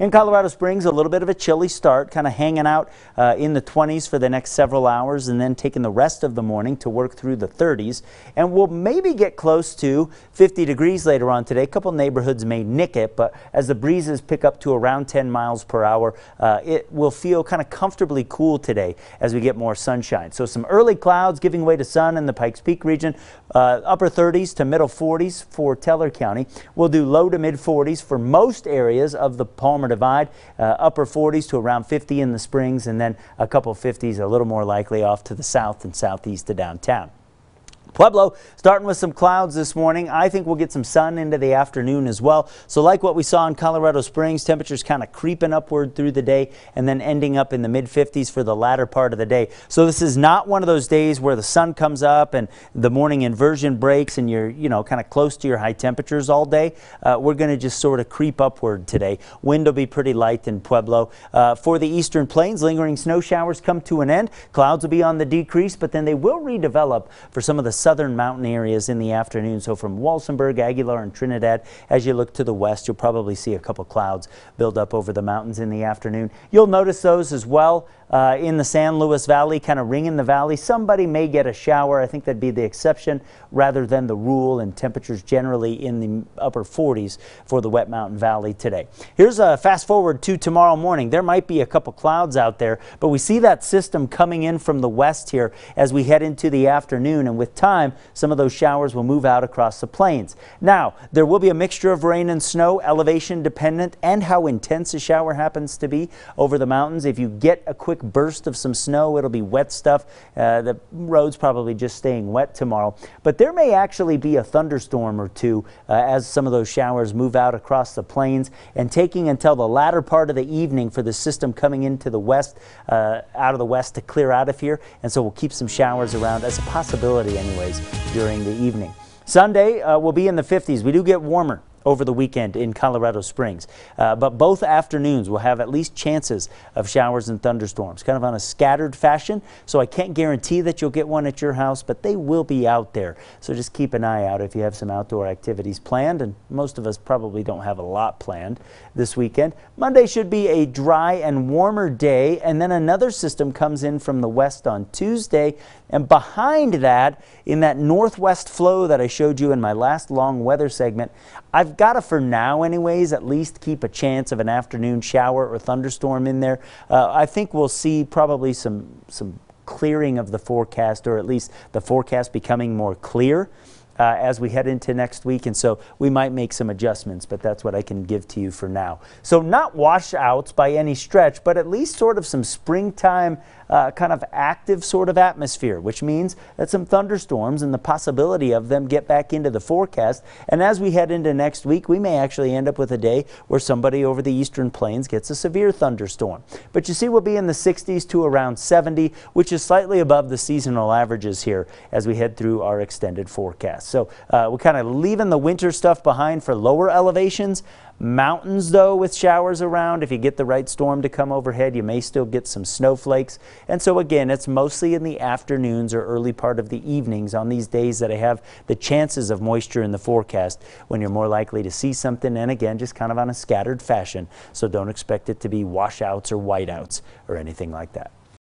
In Colorado Springs, a little bit of a chilly start, kind of hanging out uh, in the 20s for the next several hours and then taking the rest of the morning to work through the 30s. And we'll maybe get close to 50 degrees later on today. A couple neighborhoods may nick it, but as the breezes pick up to around 10 miles per hour, uh, it will feel kind of comfortably cool today as we get more sunshine. So some early clouds giving way to sun in the Pikes Peak region, uh, upper 30s to middle 40s for Teller County. We'll do low to mid 40s for most areas of the Palmer summer divide, uh, upper 40s to around 50 in the springs, and then a couple 50s a little more likely off to the south and southeast to downtown. Pueblo, starting with some clouds this morning. I think we'll get some sun into the afternoon as well. So like what we saw in Colorado Springs, temperatures kind of creeping upward through the day and then ending up in the mid 50s for the latter part of the day. So this is not one of those days where the sun comes up and the morning inversion breaks and you're, you know, kind of close to your high temperatures all day. Uh, we're going to just sort of creep upward today. Wind will be pretty light in Pueblo. Uh, for the eastern plains, lingering snow showers come to an end. Clouds will be on the decrease, but then they will redevelop for some of the southern mountain areas in the afternoon. So from Walsenburg, Aguilar, and Trinidad, as you look to the west, you'll probably see a couple clouds build up over the mountains in the afternoon. You'll notice those as well uh, in the San Luis Valley, kind of ring in the valley. Somebody may get a shower. I think that'd be the exception rather than the rule, and temperatures generally in the upper 40s for the Wet Mountain Valley today. Here's a fast forward to tomorrow morning. There might be a couple clouds out there, but we see that system coming in from the west here as we head into the afternoon, and with time time, some of those showers will move out across the plains. Now, there will be a mixture of rain and snow, elevation dependent, and how intense a shower happens to be over the mountains. If you get a quick burst of some snow, it'll be wet stuff. Uh, the road's probably just staying wet tomorrow. But there may actually be a thunderstorm or two uh, as some of those showers move out across the plains and taking until the latter part of the evening for the system coming into the west, uh, out of the west to clear out of here. And so we'll keep some showers around as a possibility anyway anyways during the evening. Sunday uh, will be in the 50s. We do get warmer over the weekend in Colorado Springs. Uh, but both afternoons will have at least chances of showers and thunderstorms, kind of on a scattered fashion. So I can't guarantee that you'll get one at your house, but they will be out there. So just keep an eye out if you have some outdoor activities planned. And most of us probably don't have a lot planned this weekend. Monday should be a dry and warmer day. And then another system comes in from the west on Tuesday. And behind that, in that northwest flow that I showed you in my last long weather segment, I've I've got to, for now anyways, at least keep a chance of an afternoon shower or thunderstorm in there. Uh, I think we'll see probably some, some clearing of the forecast, or at least the forecast becoming more clear. Uh, as we head into next week. And so we might make some adjustments, but that's what I can give to you for now. So not washouts by any stretch, but at least sort of some springtime uh, kind of active sort of atmosphere, which means that some thunderstorms and the possibility of them get back into the forecast. And as we head into next week, we may actually end up with a day where somebody over the eastern plains gets a severe thunderstorm. But you see, we'll be in the 60s to around 70, which is slightly above the seasonal averages here as we head through our extended forecast. So uh, we're kind of leaving the winter stuff behind for lower elevations. Mountains, though, with showers around, if you get the right storm to come overhead, you may still get some snowflakes. And so, again, it's mostly in the afternoons or early part of the evenings on these days that I have the chances of moisture in the forecast when you're more likely to see something. And again, just kind of on a scattered fashion. So don't expect it to be washouts or whiteouts or anything like that.